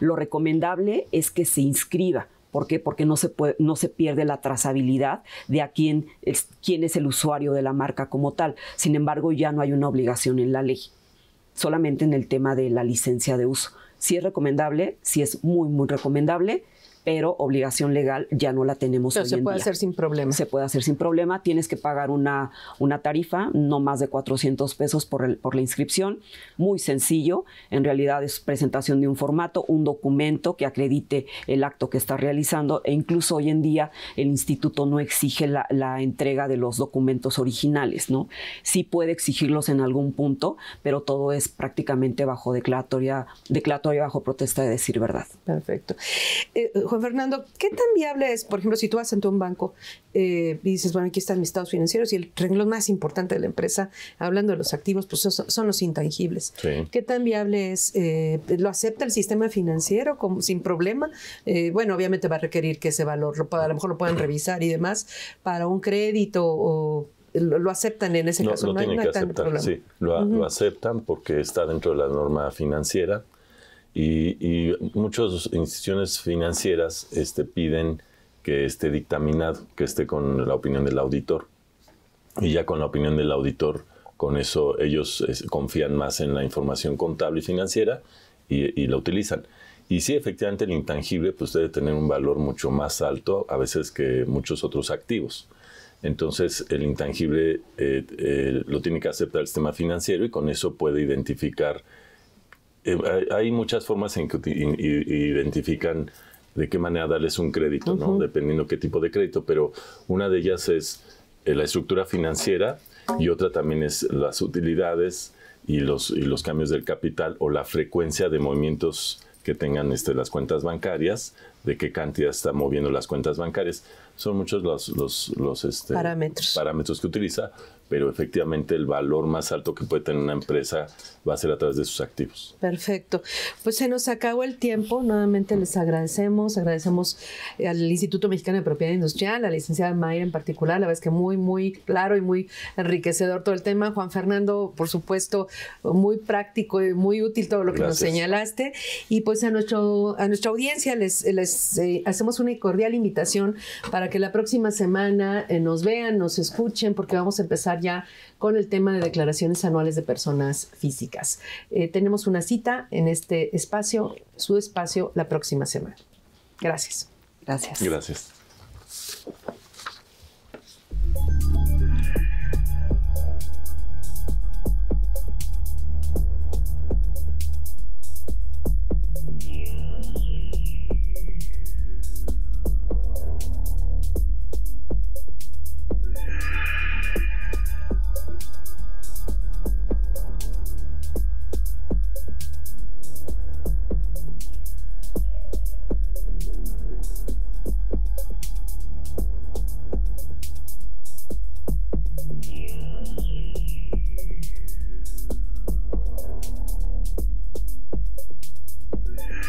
Lo recomendable es que se inscriba. ¿Por qué? Porque no se, no se pierde la trazabilidad de a quién es, quién es el usuario de la marca como tal. Sin embargo, ya no hay una obligación en la ley, solamente en el tema de la licencia de uso. Si es recomendable, si es muy, muy recomendable, pero obligación legal ya no la tenemos. Pero se puede hacer sin problema. Se puede hacer sin problema, tienes que pagar una, una tarifa, no más de 400 pesos por, por la inscripción, muy sencillo, en realidad es presentación de un formato, un documento que acredite el acto que estás realizando e incluso hoy en día el instituto no exige la, entrega de los documentos originales, ¿no? Sí puede exigirlos en algún punto, pero todo es prácticamente bajo declaratoria, declaratoria bajo protesta de decir verdad. Perfecto. Eh, Juan Fernando, ¿qué tan viable es, por ejemplo, si tú vas ante un banco eh, y dices, bueno, aquí están mis estados financieros y el renglón más importante de la empresa, hablando de los activos, pues son, los intangibles. ¿Qué tan viable es? Eh, ¿Lo acepta el sistema financiero como, sin problema? Eh, bueno, obviamente va a requerir que ese valor, a lo mejor lo puedan <clears throat> revisar y demás, para un crédito o lo, aceptan en ese caso. Lo no, tienen que aceptar, sí. lo, aceptan porque está dentro de la norma financiera y, muchas instituciones financieras este, piden que esté dictaminado, que esté con la opinión del auditor. Y ya con la opinión del auditor, con eso ellos confían más en la información contable y financiera y, la utilizan. Y sí, efectivamente, el intangible pues, debe tener un valor mucho más alto a veces que muchos otros activos. Entonces, el intangible eh, eh, lo tiene que aceptar el sistema financiero y con eso puede identificar eh, hay muchas formas en que identifican de qué manera darles un crédito, ¿no? Dependiendo qué tipo de crédito, pero una de ellas es eh, la estructura financiera y otra también es las utilidades y los, los cambios del capital o la frecuencia de movimientos que tengan este, las cuentas bancarias, de qué cantidad está moviendo las cuentas bancarias. Son muchos los, este, parámetros que utiliza, pero efectivamente el valor más alto que puede tener una empresa va a ser a través de sus activos. Perfecto. Pues se nos acabó el tiempo. Nuevamente les agradecemos, agradecemos eh, al Instituto Mexicano de Propiedad Industrial, a la licenciada Mayra en particular, la verdad es que muy, muy claro y muy enriquecedor todo el tema. Juan Fernando, por supuesto, muy práctico y muy útil todo lo que nos señalaste. Y pues a, nuestro, a nuestra audiencia les, eh, hacemos una cordial invitación para que la próxima semana eh, nos vean, nos escuchen, porque vamos a empezar ya con el tema de declaraciones anuales de personas físicas. Eh, tenemos una cita en este espacio, su espacio, la próxima semana. Gracias. Gracias. Gracias.